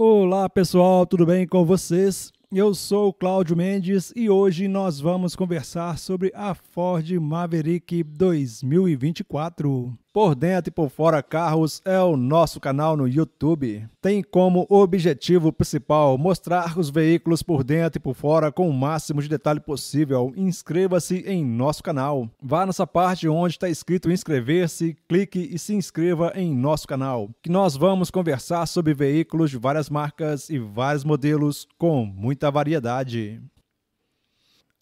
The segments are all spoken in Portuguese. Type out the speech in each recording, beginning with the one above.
Olá pessoal, tudo bem com vocês? Eu sou Cláudio Mendes e hoje nós vamos conversar sobre a Ford Maverick 2024 por dentro e por fora carros é o nosso canal no YouTube. Tem como objetivo principal mostrar os veículos por dentro e por fora com o máximo de detalhe possível. Inscreva-se em nosso canal. Vá nessa parte onde está escrito inscrever-se, clique e se inscreva em nosso canal, que nós vamos conversar sobre veículos de várias marcas e vários modelos com muita variedade.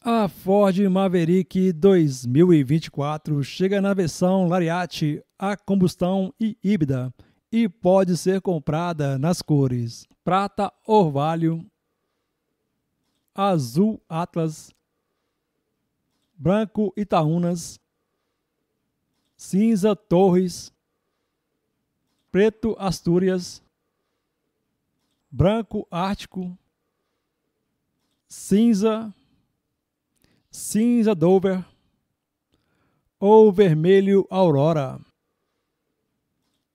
A Ford Maverick 2024 chega na versão Lariat a combustão e híbrida e pode ser comprada nas cores prata orvalho, azul atlas, branco Itaúnas, cinza Torres, preto Astúrias, branco Ártico, cinza cinza Dover ou vermelho Aurora.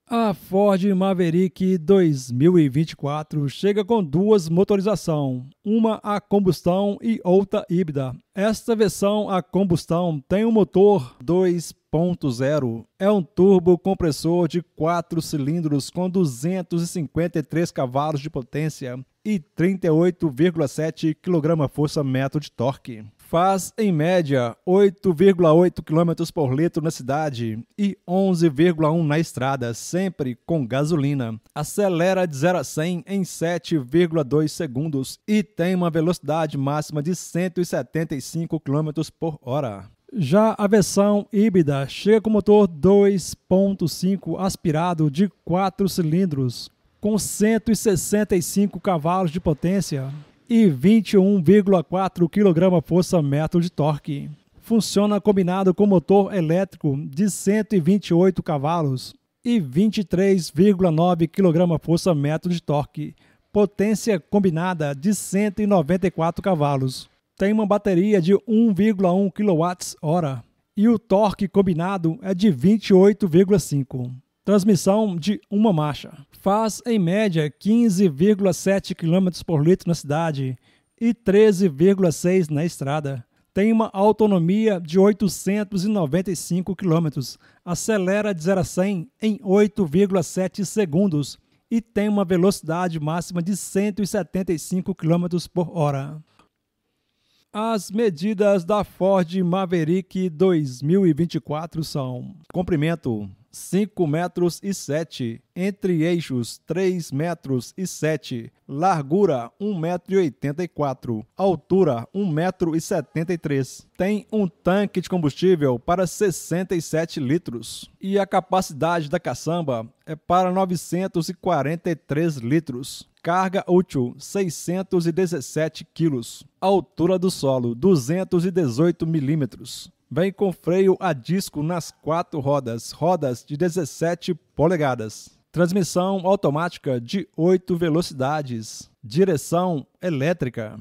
A Ford Maverick 2024 chega com duas motorizações, uma a combustão e outra híbrida. Esta versão a combustão tem um motor 2.0, é um turbo compressor de 4 cilindros com 253 cavalos de potência e 38,7 kgfm de torque faz, em média, 8,8 km por litro na cidade e 11,1 na estrada, sempre com gasolina. Acelera de 0 a 100 em 7,2 segundos e tem uma velocidade máxima de 175 km por hora. Já a versão híbrida chega com motor 2.5 aspirado de 4 cilindros, com 165 cavalos de potência e 21,4 kg força-metro de torque. Funciona combinado com motor elétrico de 128 cavalos e 23,9 kg força-metro de torque. Potência combinada de 194 cavalos. Tem uma bateria de 1,1 kWh e o torque combinado é de 28,5. Transmissão de uma marcha. Faz, em média, 15,7 km por litro na cidade e 13,6 na estrada. Tem uma autonomia de 895 km. Acelera de 0 a 100 em 8,7 segundos e tem uma velocidade máxima de 175 km por hora. As medidas da Ford Maverick 2024 são: comprimento 5 metros e 7, entre eixos 3 metros e 7, largura 1,84 metro e 84, altura 1,73 metro e 73. Tem um tanque de combustível para 67 litros e a capacidade da caçamba é para 943 litros. Carga útil 617 quilos. Altura do solo 218 milímetros vem com freio a disco nas quatro rodas, rodas de 17 polegadas. Transmissão automática de 8 velocidades. Direção elétrica.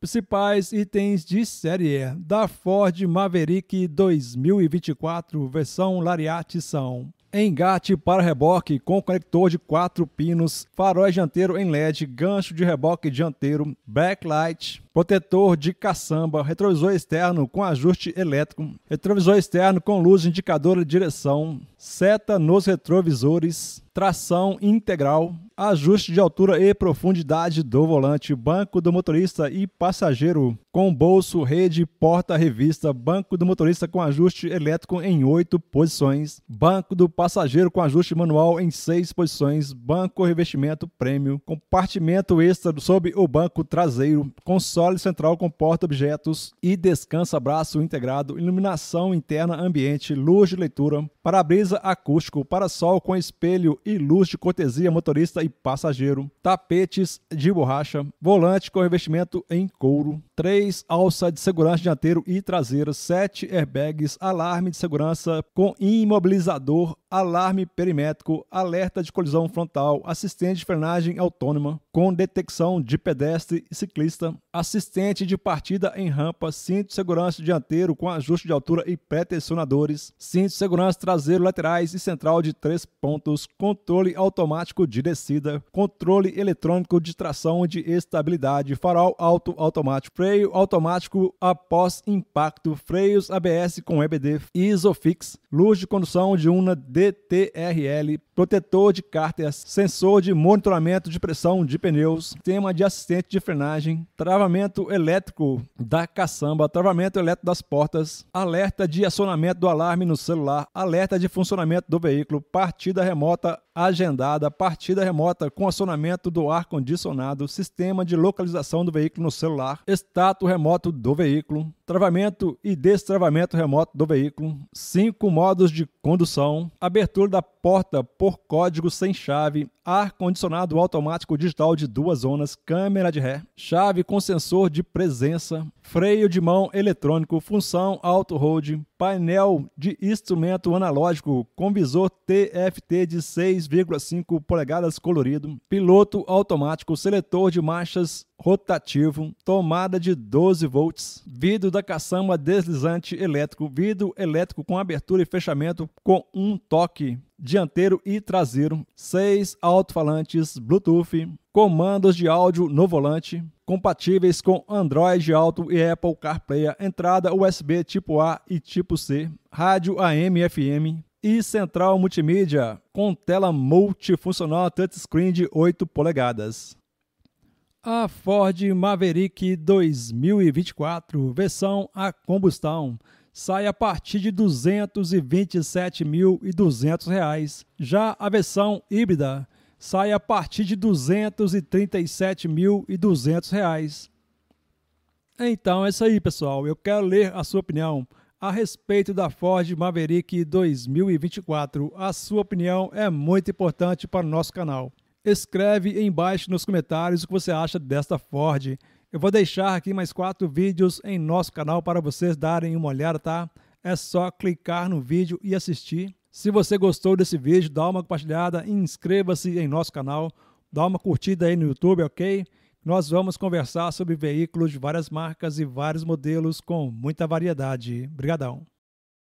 Principais itens de série da Ford Maverick 2024, versão Lariat são Engate para reboque com conector de quatro pinos, faróis dianteiro em LED, gancho de reboque dianteiro, backlight, protetor de caçamba, retrovisor externo com ajuste elétrico, retrovisor externo com luz indicadora de direção, seta nos retrovisores, tração integral, ajuste de altura e profundidade do volante, banco do motorista e passageiro, com bolso, rede, porta, revista, banco do motorista com ajuste elétrico em oito posições, banco do passageiro com ajuste manual em seis posições, banco revestimento prêmio, compartimento extra sob o banco traseiro, console central com porta-objetos e descansa braço integrado, iluminação interna ambiente, luz de leitura, para-brisa acústico, para-sol com espelho e luz de cortesia motorista e e passageiro, tapetes de borracha, volante com revestimento em couro, três alças de segurança dianteiro e traseira, sete airbags, alarme de segurança com imobilizador alarme perimétrico, alerta de colisão frontal, assistente de frenagem autônoma, com detecção de pedestre e ciclista, assistente de partida em rampa, cinto de segurança dianteiro com ajuste de altura e pré-tensionadores, cinto de segurança traseiro, laterais e central de três pontos, controle automático de descida, controle eletrônico de tração e de estabilidade, farol alto automático, freio automático após impacto, freios ABS com EBD, ISOFIX, luz de condução de una DTRL, protetor de cárter, sensor de monitoramento de pressão de pneus, sistema de assistente de frenagem, travamento elétrico da caçamba, travamento elétrico das portas, alerta de acionamento do alarme no celular, alerta de funcionamento do veículo, partida remota agendada, partida remota com acionamento do ar-condicionado, sistema de localização do veículo no celular, status remoto do veículo, travamento e destravamento remoto do veículo, cinco modos de condução, abertura da porta por código sem chave ar-condicionado automático digital de duas zonas, câmera de ré, chave com sensor de presença, freio de mão eletrônico, função auto-hold, painel de instrumento analógico com visor TFT de 6,5 polegadas colorido, piloto automático, seletor de marchas rotativo, tomada de 12 volts, vidro da caçamba deslizante elétrico, vidro elétrico com abertura e fechamento com um toque, dianteiro e traseiro, seis alto-falantes Bluetooth, comandos de áudio no volante, compatíveis com Android Auto e Apple CarPlay, entrada USB tipo A e tipo C, rádio AM FM e central multimídia com tela multifuncional touchscreen de 8 polegadas. A Ford Maverick 2024, versão a combustão sai a partir de R$ 227.200. Já a versão híbrida sai a partir de R$ 237.200. Então é isso aí, pessoal. Eu quero ler a sua opinião a respeito da Ford Maverick 2024. A sua opinião é muito importante para o nosso canal. Escreve embaixo nos comentários o que você acha desta Ford. Eu vou deixar aqui mais quatro vídeos em nosso canal para vocês darem uma olhada, tá? É só clicar no vídeo e assistir. Se você gostou desse vídeo, dá uma compartilhada, inscreva-se em nosso canal, dá uma curtida aí no YouTube, ok? Nós vamos conversar sobre veículos de várias marcas e vários modelos com muita variedade. Obrigadão!